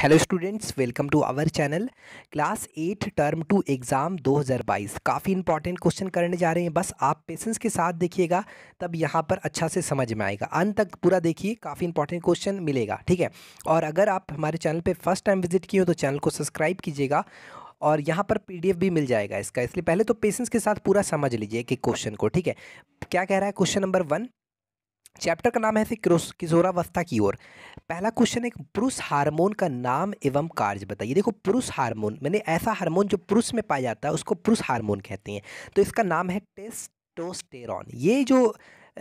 hello students welcome to our channel class eight term two exam 2022 काफ़ी important question करने जा रहे हैं बस आप पेशेंस के साथ देखिएगा तब यहाँ पर अच्छा से समझ में आएगा अंत तक पूरा देखिए काफ़ी इंपॉर्टेंट क्वेश्चन मिलेगा ठीक है और अगर आप हमारे चैनल पे फर्स्ट टाइम विजिट किए हो तो चैनल को सब्सक्राइब कीजिएगा और यहाँ पर पी भी मिल जाएगा इसका इसलिए पहले तो पेशेंस के साथ पूरा समझ लीजिए कि क्वेश्चन को ठीक है क्या कह रहा है क्वेश्चन नंबर वन चैप्टर का नाम है किशोरावस्था की ओर पहला क्वेश्चन है पुरुष हार्मोन का नाम एवं कार्य बताइए देखो पुरुष हार्मोन मैंने ऐसा हार्मोन जो पुरुष में पाया जाता है उसको पुरुष हार्मोन कहते हैं तो इसका नाम है टेस्टोस्टेरॉन ये जो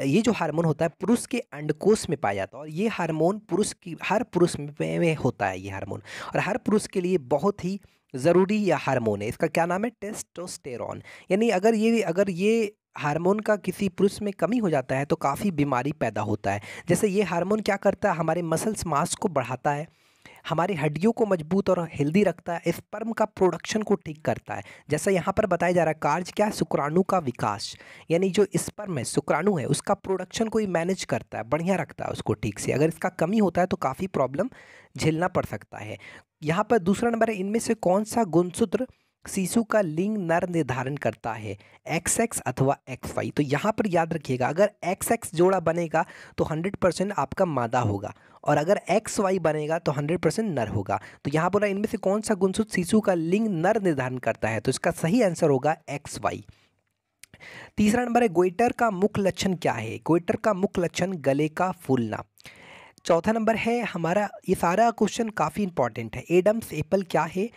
ये जो हार्मोन होता है पुरुष के अंडकोश में पाया जाता है और ये हार्मोन पुरुष की हर पुरुष में होता है ये हार्मोन और हर पुरुष के लिए बहुत ही ज़रूरी यह हार्मोन है इसका क्या नाम है टेस्टोस्टेरॉन यानी अगर ये अगर ये हार्मोन का किसी पुरुष में कमी हो जाता है तो काफ़ी बीमारी पैदा होता है जैसे ये हार्मोन क्या करता है हमारे मसल्स मास को बढ़ाता है हमारी हड्डियों को मजबूत और हेल्दी रखता है स्पर्म का प्रोडक्शन को ठीक करता है जैसा यहाँ पर बताया जा रहा है कार्य क्या है शुक्राणु का विकास यानी जो स्पर्म है शुक्राणु है उसका प्रोडक्शन को ही मैनेज करता है बढ़िया रखता है उसको ठीक से अगर इसका कमी होता है तो काफ़ी प्रॉब्लम झेलना पड़ सकता है यहाँ पर दूसरा नंबर है इनमें से कौन सा गुणसूत्र शिशु का लिंग नर निर्धारण करता है एक्स एक्स अथवा एक्स वाई तो यहाँ पर याद रखिएगा अगर एक्स एक्स जोड़ा बनेगा तो 100 परसेंट आपका मादा होगा और अगर एक्स वाई बनेगा तो 100 परसेंट नर होगा तो यहाँ बोला इनमें से कौन सा गुणसूत्र शिशु का लिंग नर निर्धारण करता है तो इसका सही आंसर होगा एक्स वाई तीसरा नंबर है गोइटर का मुख्य लक्षण क्या है गोइटर का मुख्य लक्षण गले का फूलना चौथा नंबर है हमारा ये सारा क्वेश्चन काफ़ी इंपॉर्टेंट है एडम्स एप्पल क्या है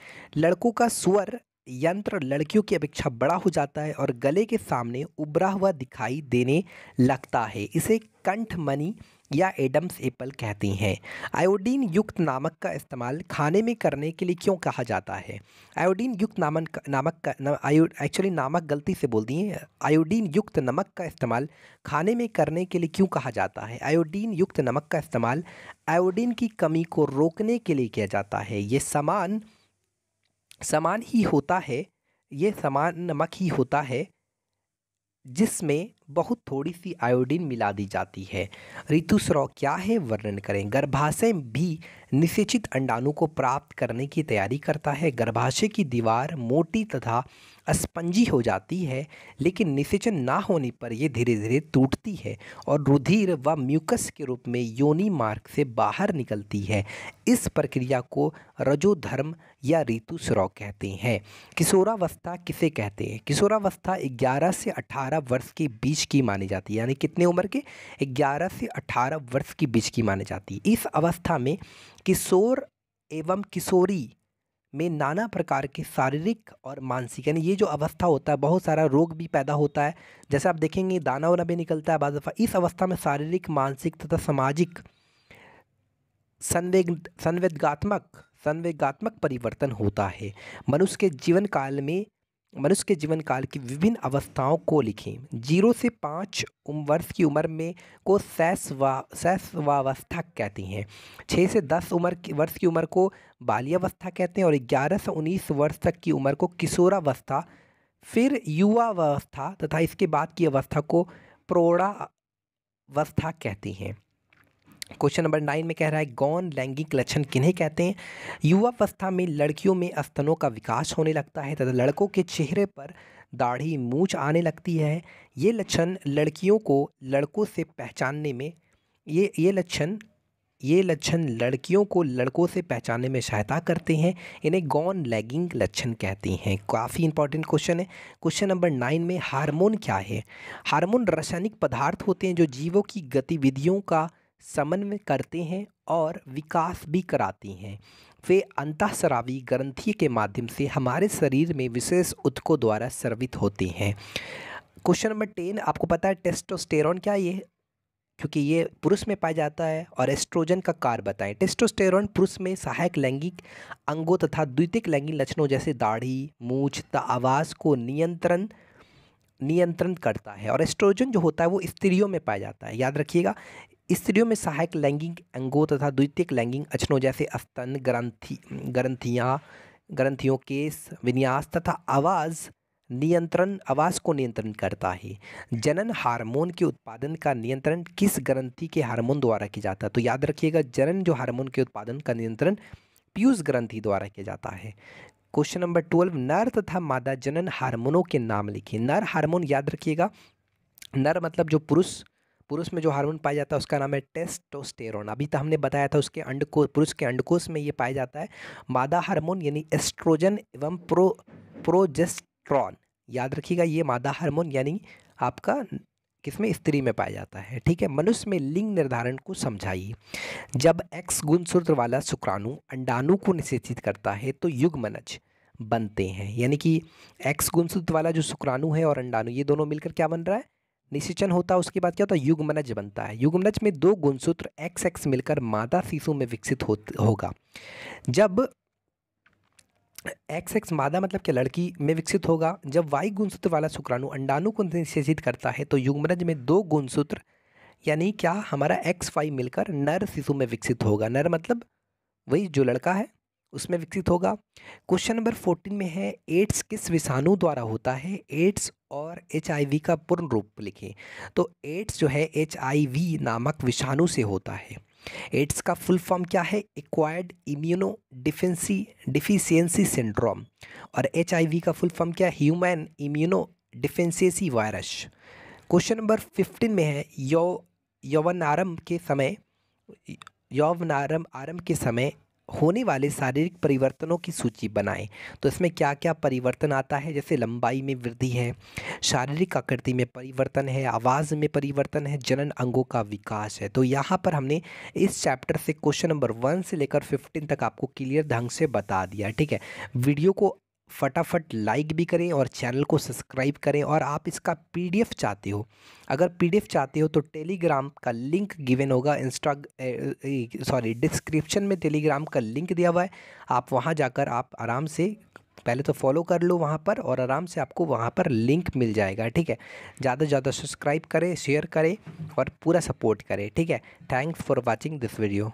लड़कों का स्वर यंत्र लड़कियों की अपेक्षा बड़ा हो जाता है और गले के सामने उभरा हुआ दिखाई देने लगता है इसे कंठ मनी या एडम्स एप्पल कहते हैं आयोडीन युक्त नामक का इस्तेमाल खाने में करने के लिए क्यों कहा जाता है आयोडीन युक्त नामन नामक का ना, आयो एक्चुअली नामक गलती से बोल दिए आयोडीन युक्त नमक का इस्तेमाल खाने में करने के लिए क्यों कहा जाता है आयोडीन युक्त नमक का इस्तेमाल आयोडीन की कमी को रोकने के लिए किया जाता है ये सामान समान ही होता है ये समान नमक ही होता है जिसमें बहुत थोड़ी सी आयोडीन मिला दी जाती है ऋतुस्राव क्या है वर्णन करें गर्भाशय भी निषेचित अंडाणु को प्राप्त करने की तैयारी करता है गर्भाशय की दीवार मोटी तथा स्पंजी हो जाती है लेकिन निषेचन ना होने पर यह धीरे धीरे टूटती है और रुधिर व म्यूकस के रूप में योनि मार्ग से बाहर निकलती है इस प्रक्रिया को रजोधर्म या ऋतुस्राव कहते हैं किशोरावस्था किसे कहते हैं किशोरावस्था 11 से 18 वर्ष के बीच की मानी जाती है यानी कितने उम्र के 11 से 18 वर्ष के बीच की मानी जाती है इस अवस्था में किशोर एवं किशोरी में नाना प्रकार के शारीरिक और मानसिक यानी ये जो अवस्था होता है बहुत सारा रोग भी पैदा होता है जैसे आप देखेंगे दाना वाना भी निकलता है बाद दफ़ा इस अवस्था में शारीरिक मानसिक तथा सामाजिक संवेग संवेदगात्मक संवेगात्मक परिवर्तन होता है मनुष्य के जीवन काल में मनुष्य के जीवन काल की विभिन्न अवस्थाओं को लिखें जीरो से पाँच वर्ष की उम्र में को शैशवा शैशवावस्था कहती हैं छः से दस उम्र की वर्ष की उम्र को बाल्यावस्था कहते हैं और ग्यारह से उन्नीस वर्ष तक की उम्र को किशोरावस्था फिर युवावस्था तथा इसके बाद की अवस्था को प्रौढ़ावस्था कहती हैं क्वेश्चन नंबर नाइन में कह रहा है गौन लैंगिक लक्षण किन्हें कहते हैं युवावस्था में लड़कियों में स्तनों का विकास होने लगता है तथा लड़कों के चेहरे पर दाढ़ी मूछ आने लगती है ये लक्षण लड़कियों को लड़कों से पहचानने में ये ये लक्षण ये लक्षण लड़कियों को लड़कों से पहचानने में सहायता करते हैं इन्हें गॉन लैगिंग लक्षण कहते हैं काफ़ी इंपॉर्टेंट क्वेश्चन है क्वेश्चन नंबर नाइन में हार्मोन क्या है हार्मोन रासायनिक पदार्थ होते हैं जो जीवों की गतिविधियों का समन्वय करते हैं और विकास भी कराती हैं वे अंतःस्रावी ग्रंथि के माध्यम से हमारे शरीर में विशेष उत्कों द्वारा सर्वित होते हैं क्वेश्चन नंबर टेन आपको पता है टेस्टोस्टेरॉन क्या ये क्योंकि ये पुरुष में पाया जाता है और एस्ट्रोजन का कार बताएं टेस्टोस्टेरॉन पुरुष में सहायक लैंगिक अंगों तथा द्वितीय लैंगिक लक्षणों जैसे दाढ़ी मूछ तथा आवाज़ को नियंत्रण नियंत्रण करता है और एस्ट्रोजन जो होता है वो स्त्रियों में पाया जाता है याद रखिएगा स्त्रियों में सहायक लैंगिक अंगों तथा द्वितीयक लैंगिक अचनों जैसे स्तन ग्रंथि ग्रंथियाँ ग्रंथियों के विन्यास तथा आवाज़ नियंत्रण आवाज़ को नियंत्रण करता है जनन हार्मोन के उत्पादन का नियंत्रण किस ग्रंथि के हार्मोन द्वारा किया जाता है तो याद रखिएगा जनन जो हार्मोन के उत्पादन का नियंत्रण पीयूष ग्रंथि द्वारा किया जाता है क्वेश्चन नंबर ट्वेल्व नर तथा मादा जनन हार्मोनों के नाम लिखिए नर हार्मोन याद रखिएगा नर मतलब जो पुरुष पुरुष में जो हार्मोन पाया जाता है उसका नाम है टेस्टोस्टेरोन अभी तो हमने बताया था उसके अंडको पुरुष के अंडकोश में ये पाया जाता है मादा हार्मोन यानी एस्ट्रोजन एवं प्रो प्रोजेस्ट्रॉन याद रखिएगा ये मादा हार्मोन यानी आपका किसमें स्त्री में पाया जाता है ठीक है मनुष्य में लिंग निर्धारण को समझाइए जब एक्स गुणसूत्र वाला शुक्राणु अंडाणु को निषेचित करता है तो युग्मनज बनते हैं यानी कि एक्स गुणसूत्र वाला जो शुक्राणु है और अंडाणु ये दोनों मिलकर क्या बन रहा है निशिचन होता है उसके बाद क्या होता है युग्मनज बनता है युग्मनज में दो गुणसूत्र एक्स एक्स मिलकर मादा शिशु में विकसित हो होगा जब एक्स एक्स मादा मतलब क्या लड़की में विकसित होगा जब वाई गुणसूत्र वाला शुक्राणु अंडाणु को निषेचित करता है तो युग्मनज में दो गुणसूत्र यानी क्या हमारा एक्स वाई मिलकर नर शिशु में विकसित होगा नर मतलब वही जो लड़का है उसमें विकसित होगा क्वेश्चन नंबर फोर्टीन में है एड्स किस विषाणु द्वारा होता है एड्स और एच का पूर्ण रूप लिखें तो एड्स जो है एच नामक विषाणु से होता है एड्स का फुल फॉर्म क्या है acquired immunodeficiency deficiency syndrome और एच का फुल फॉर्म क्या है human immunodeficiency virus question number fifteen में है यौ यौवनारम के समय यौवनारम आरम्भ के समय होने वाले शारीरिक परिवर्तनों की सूची बनाएं तो इसमें क्या क्या परिवर्तन आता है जैसे लंबाई में वृद्धि है शारीरिक आकृति में परिवर्तन है आवाज़ में परिवर्तन है जनन अंगों का विकास है तो यहाँ पर हमने इस चैप्टर से क्वेश्चन नंबर वन से लेकर फिफ्टीन तक आपको क्लियर ढंग से बता दिया ठीक है वीडियो को फटाफट लाइक भी करें और चैनल को सब्सक्राइब करें और आप इसका पीडीएफ चाहते हो अगर पीडीएफ चाहते हो तो टेलीग्राम का लिंक गिवन होगा इंस्टा सॉरी डिस्क्रिप्शन में टेलीग्राम का लिंक दिया हुआ है आप वहाँ जाकर आप आराम से पहले तो फॉलो कर लो वहाँ पर और आराम से आपको वहाँ पर लिंक मिल जाएगा ठीक है ज़्यादा से ज़्यादा सब्सक्राइब करें शेयर करें और पूरा सपोर्ट करें ठीक है thanks for watching this video